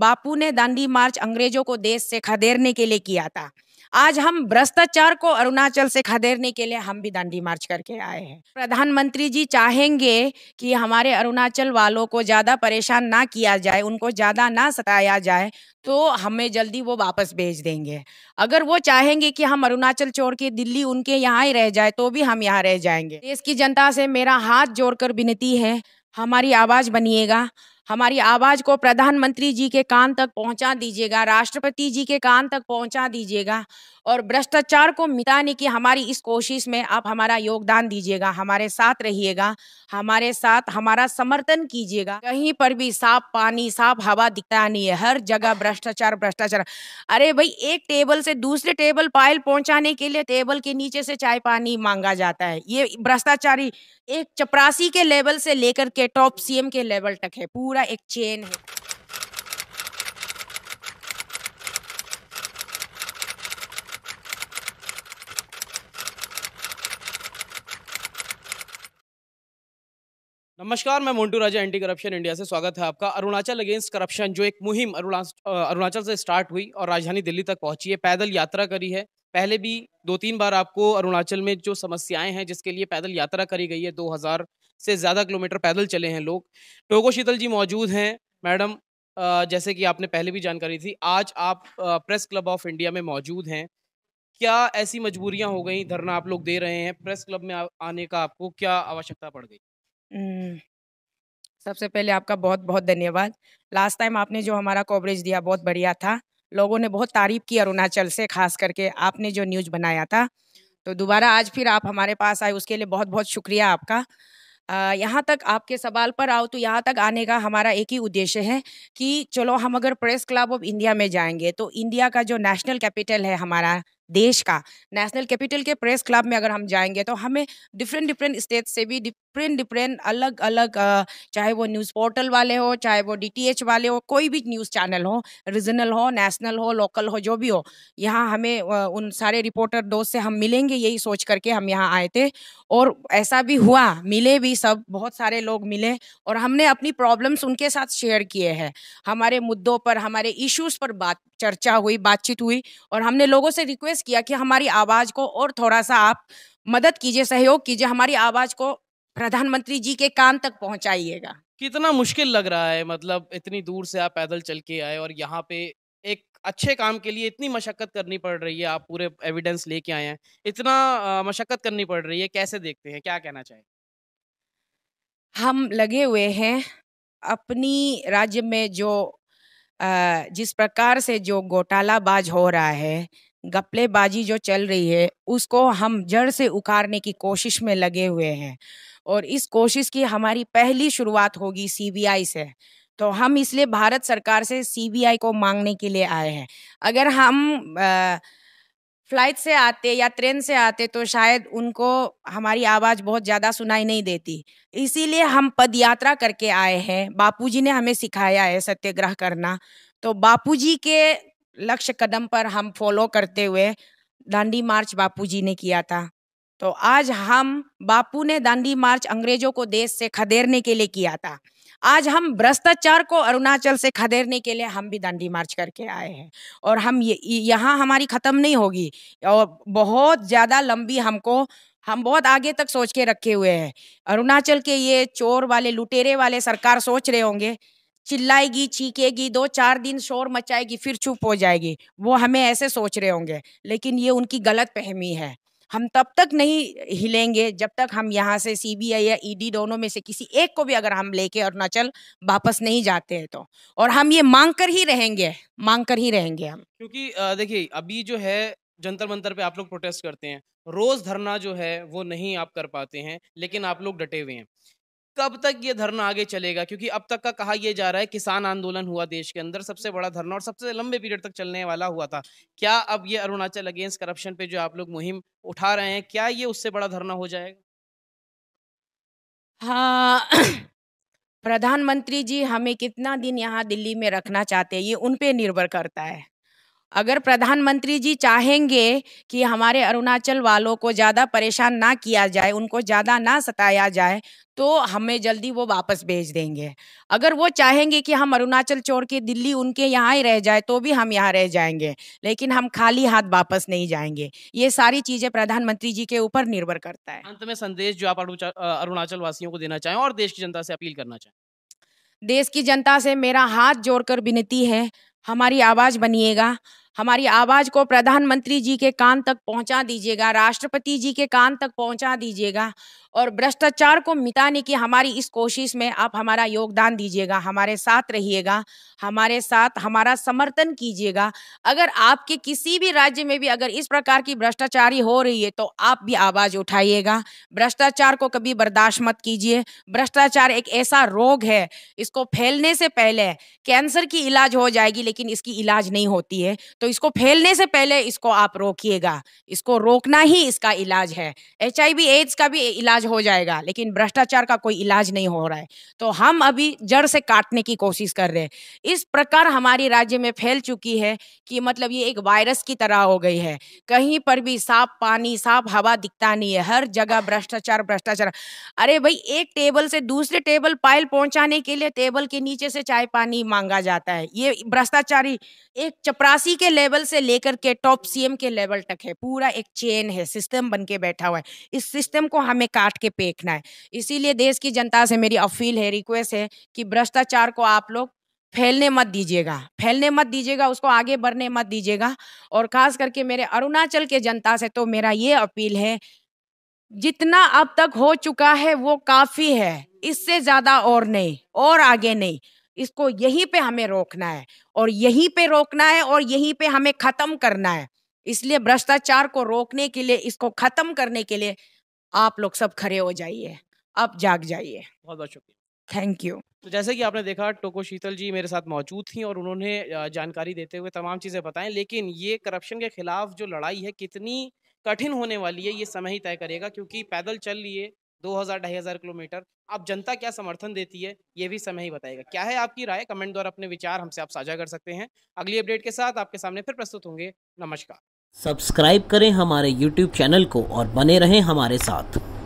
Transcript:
बापू ने दांडी मार्च अंग्रेजों को देश से खदेड़ने के लिए किया था आज हम भ्रष्टाचार को अरुणाचल से खदेड़ने के लिए हम भी दांडी मार्च करके आए हैं प्रधानमंत्री जी चाहेंगे कि हमारे अरुणाचल वालों को ज़्यादा परेशान ना किया जाए उनको ज़्यादा ना सताया जाए तो हमें जल्दी वो वापस भेज देंगे अगर वो चाहेंगे कि हम अरुणाचल छोड़ के दिल्ली उनके यहाँ ही रह जाए तो भी हम यहाँ रह जाएंगे देश की जनता से मेरा हाथ जोड़कर विनती है हमारी आवाज़ बनिएगा हमारी आवाज को प्रधानमंत्री जी के कान तक पहुंचा दीजिएगा राष्ट्रपति जी के कान तक पहुंचा दीजिएगा और भ्रष्टाचार को मिटाने की हमारी इस कोशिश में आप हमारा योगदान दीजिएगा हमारे साथ रहिएगा हमारे साथ हमारा समर्थन कीजिएगा कहीं पर भी साफ पानी साफ हवा दिखता नहीं है हर जगह भ्रष्टाचार भ्रष्टाचार अरे भाई एक टेबल से दूसरे टेबल पायल पहुंचाने के लिए टेबल के नीचे से चाय पानी मांगा जाता है ये भ्रष्टाचारी एक चपरासी के लेवल से लेकर के टॉप सीएम के लेवल तक है पूरा पूरा एक चेन है नमस्कार मैं Montu Raja anti corruption India से स्वागत है आपका अरुणाचल अगेंस्ट करप्शन जो एक मुहिम अरुणाचल से स्टार्ट हुई और राजधानी दिल्ली तक पहुंची है पैदल यात्रा करी है पहले भी दो तीन बार आपको अरुणाचल में जो समस्याएं हैं जिसके लिए पैदल यात्रा करी गई है से ज़्यादा किलोमीटर पैदल चले हैं लोग टोको शीतल जी मौजूद हैं मैडम जैसे कि आपने पहले भी जानकारी थी आज आप प्रेस क्लब ऑफ इंडिया में मौजूद हैं क्या ऐसी मजबूरियां हो गई धरना आप लोग दे रहे हैं प्रेस क्लब में आने का आपको क्या आवश्यकता पड़ गई हम्म, सबसे पहले आपका बहुत बहुत धन्यवाद लास्ट टाइम आपने जो हमारा कवरेज दिया बहुत बढ़िया था लोगों ने बहुत तारीफ की अरुणाचल से खास करके आपने जो न्यूज बनाया था तो दोबारा आज फिर आप हमारे पास आए उसके लिए बहुत बहुत शुक्रिया आपका यहाँ तक आपके सवाल पर आओ तो यहाँ तक आने का हमारा एक ही उद्देश्य है कि चलो हम अगर प्रेस क्लब ऑफ इंडिया में जाएंगे तो इंडिया का जो नेशनल कैपिटल है हमारा देश का नेशनल कैपिटल के प्रेस क्लब में अगर हम जाएंगे तो हमें डिफरेंट डिफरेंट स्टेट से भी डिफरेंट डिफरेंट अलग अलग चाहे वो न्यूज़ पोर्टल वाले हो चाहे वो डीटीएच वाले हो कोई भी न्यूज़ चैनल हो रीजनल हो नेशनल हो लोकल हो जो भी हो यहाँ हमें उन सारे रिपोर्टर दोस्त से हम मिलेंगे यही सोच करके हम यहाँ आए थे और ऐसा भी हुआ मिले भी सब बहुत सारे लोग मिले और हमने अपनी प्रॉब्लम्स उनके साथ शेयर किए हैं हमारे मुद्दों पर हमारे इश्यूज़ पर बात चर्चा हुई बातचीत हुई और हमने लोगों से रिक्वेस्ट रिक्वेस्ट किया कि हमारी आवाज़ को और थोड़ा सा आप मदद कीजिए सहयोग कीजिए हमारी आवाज़ को प्रधानमंत्री जी के कान तक पहुंचाइएगा कितना मुश्किल लग रहा है मतलब इतनी दूर से आप पैदल चल के आए और यहाँ पे एक अच्छे काम के लिए इतनी मशक्कत करनी पड़ रही है आप पूरे एविडेंस लेके आए हैं इतना मशक्कत करनी पड़ रही है कैसे देखते हैं क्या कहना चाहेंगे हम लगे हुए हैं अपनी राज्य में जो जिस प्रकार से जो घोटालाबाज हो रहा है गपलेबाजी जो चल रही है उसको हम जड़ से उखाड़ने की कोशिश में लगे हुए हैं और इस कोशिश की हमारी पहली शुरुआत होगी सीबीआई से तो हम इसलिए भारत सरकार से सीबीआई को मांगने के लिए आए हैं अगर हम आ, फ्लाइट से आते या ट्रेन से आते तो शायद उनको हमारी आवाज़ बहुत ज़्यादा सुनाई नहीं देती इसीलिए हम पद यात्रा करके आए हैं बापूजी ने हमें सिखाया है सत्याग्रह करना तो बापूजी के लक्ष्य कदम पर हम फॉलो करते हुए दांडी मार्च बापू जी ने किया था तो आज हम बापू ने दांडी मार्च अंग्रेजों को देश से खदेड़ने के लिए किया था आज हम भ्रष्टाचार को अरुणाचल से खदेड़ने के लिए हम भी दांडी मार्च करके आए हैं और हम ये यहाँ हमारी ख़त्म नहीं होगी और बहुत ज़्यादा लंबी हमको हम बहुत आगे तक सोच के रखे हुए हैं अरुणाचल के ये चोर वाले लुटेरे वाले सरकार सोच रहे होंगे चिल्लाएगी चीखेगी दो चार दिन शोर मचाएगी फिर चुप हो जाएगी वो हमें ऐसे सोच रहे होंगे लेकिन ये उनकी गलत फहमी है हम तब तक नहीं हिलेंगे जब तक हम यहाँ से सीबीआई या ईडी e दोनों में से किसी एक को भी अगर हम लेके अरुणाचल वापस नहीं जाते हैं तो और हम ये मांग कर ही रहेंगे मांग कर ही रहेंगे हम क्योंकि देखिए अभी जो है जंतर मंतर पे आप लोग प्रोटेस्ट करते हैं रोज धरना जो है वो नहीं आप कर पाते हैं लेकिन आप लोग डटे हुए हैं कब तक ये धरना आगे चलेगा क्योंकि अब तक का कहा यह जा रहा है किसान आंदोलन हुआ देश के अंदर सबसे बड़ा धरना और सबसे लंबे पीरियड तक चलने वाला हुआ था क्या अब ये अरुणाचल अगेंस्ट करप्शन पे जो आप लोग मुहिम उठा रहे हैं क्या ये उससे बड़ा धरना हो जाएगा हाँ प्रधानमंत्री जी हमें कितना दिन यहाँ दिल्ली में रखना चाहते हैं ये उन निर्भर करता है अगर प्रधानमंत्री जी चाहेंगे कि हमारे अरुणाचल वालों को ज़्यादा परेशान ना किया जाए उनको ज़्यादा ना सताया जाए तो हमें जल्दी वो वापस भेज देंगे अगर वो चाहेंगे कि हम अरुणाचल छोड़ के दिल्ली उनके यहाँ ही रह जाए तो भी हम यहाँ रह जाएंगे लेकिन हम खाली हाथ वापस नहीं जाएंगे ये सारी चीज़ें प्रधानमंत्री जी के ऊपर निर्भर करता है अंत में संदेश जो आप अरुणाचल वासियों को देना चाहें और देश की जनता से अपील करना चाहें देश की जनता से मेरा हाथ जोड़कर विनती है हमारी आवाज़ बनिएगा हमारी आवाज को प्रधानमंत्री जी के कान तक पहुंचा दीजिएगा राष्ट्रपति जी के कान तक पहुंचा दीजिएगा और भ्रष्टाचार को मिटाने की हमारी इस कोशिश में आप हमारा योगदान दीजिएगा हमारे साथ रहिएगा हमारे साथ हमारा समर्थन कीजिएगा अगर आपके किसी भी राज्य में भी अगर इस प्रकार की भ्रष्टाचारी हो रही है तो आप भी आवाज उठाइएगा भ्रष्टाचार को कभी बर्दाश्त मत कीजिए भ्रष्टाचार एक ऐसा रोग है इसको फैलने से पहले कैंसर की इलाज हो जाएगी लेकिन इसकी इलाज नहीं होती है तो इसको फैलने से पहले इसको आप रोकिएगा इसको रोकना ही इसका इलाज है एच एड्स का भी इलाज हो जाएगा लेकिन भ्रष्टाचार का कोई इलाज नहीं हो रहा है तो हम अभी जड़ से काटने की कोशिश कर रहे हैं इस प्रकार हमारे राज्य में फैल चुकी है कि मतलब ये एक वायरस की तरह हो गई है कहीं पर भी साफ पानी साफ हवा दिखता नहीं है हर जगह भ्रष्टाचार भ्रष्टाचार अरे भाई एक टेबल से दूसरे टेबल पायल पहुंचाने के लिए टेबल के नीचे से चाय पानी मांगा जाता है ये भ्रष्टाचारी एक चपरासी के लेवल से लेकर के टॉप सीएम के लेवल तक है पूरा एक चेन है सिस्टम बन के बैठा हुआ है इस सिस्टम को हमें काट के फेंकना है इसीलिए देश की जनता से मेरी अपील है रिक्वेस्ट है कि भ्रष्टाचार को आप लोग फैलने मत दीजिएगा फैलने मत दीजिएगा उसको आगे बढ़ने मत दीजिएगा और खास करके मेरे अरुणाचल के जनता से तो मेरा ये अपील है जितना अब तक हो चुका है वो काफी है इससे ज्यादा और नहीं और आगे नहीं इसको यहीं पे हमें रोकना है और यहीं पे रोकना है और यहीं पे हमें खत्म करना है इसलिए भ्रष्टाचार को रोकने के लिए इसको खत्म करने के लिए आप लोग सब खड़े हो जाइए आप जाग जाइए बहुत बहुत शुक्रिया थैंक यू तो जैसे कि आपने देखा टोको शीतल जी मेरे साथ मौजूद थी और उन्होंने जानकारी देते हुए तमाम चीज़ें बताएं लेकिन ये करप्शन के खिलाफ जो लड़ाई है कितनी कठिन होने वाली है ये समय ही तय करेगा क्योंकि पैदल चल लिए दो हज़ार ढाई हज़ार किलोमीटर आप जनता क्या समर्थन देती है ये भी समय ही बताएगा क्या है आपकी राय कमेंट द्वारा अपने विचार हमसे आप साझा कर सकते हैं अगली अपडेट के साथ आपके सामने फिर प्रस्तुत होंगे नमस्कार सब्सक्राइब करें हमारे यूट्यूब चैनल को और बने रहें हमारे साथ